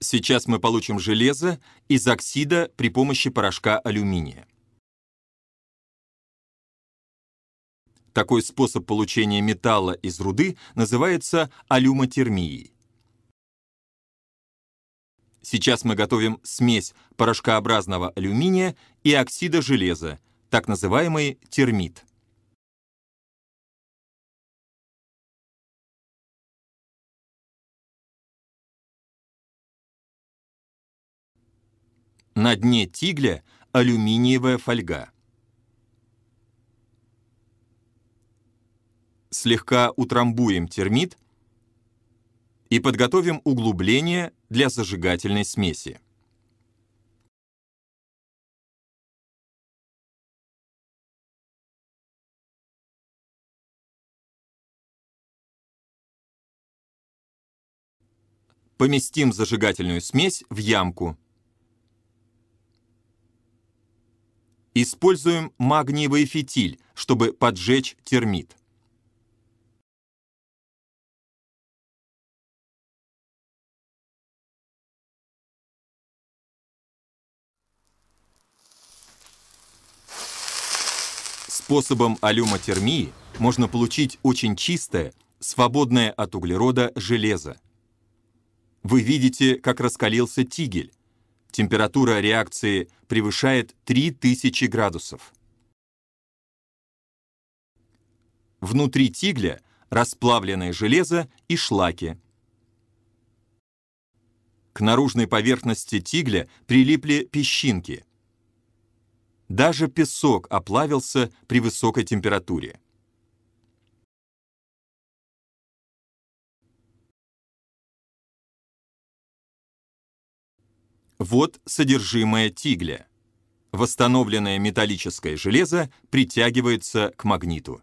Сейчас мы получим железо из оксида при помощи порошка алюминия. Такой способ получения металла из руды называется алюмотермией. Сейчас мы готовим смесь порошкообразного алюминия и оксида железа, так называемый термит. На дне тигля алюминиевая фольга. Слегка утрамбуем термит и подготовим углубление для зажигательной смеси. Поместим зажигательную смесь в ямку. Используем магниевый фитиль, чтобы поджечь термит. Способом алюмотермии можно получить очень чистое, свободное от углерода железо. Вы видите, как раскалился тигель. Температура реакции превышает 3000 градусов. Внутри тигля расплавленное железо и шлаки. К наружной поверхности тигля прилипли песчинки. Даже песок оплавился при высокой температуре. Вот содержимое тигля. Восстановленное металлическое железо притягивается к магниту.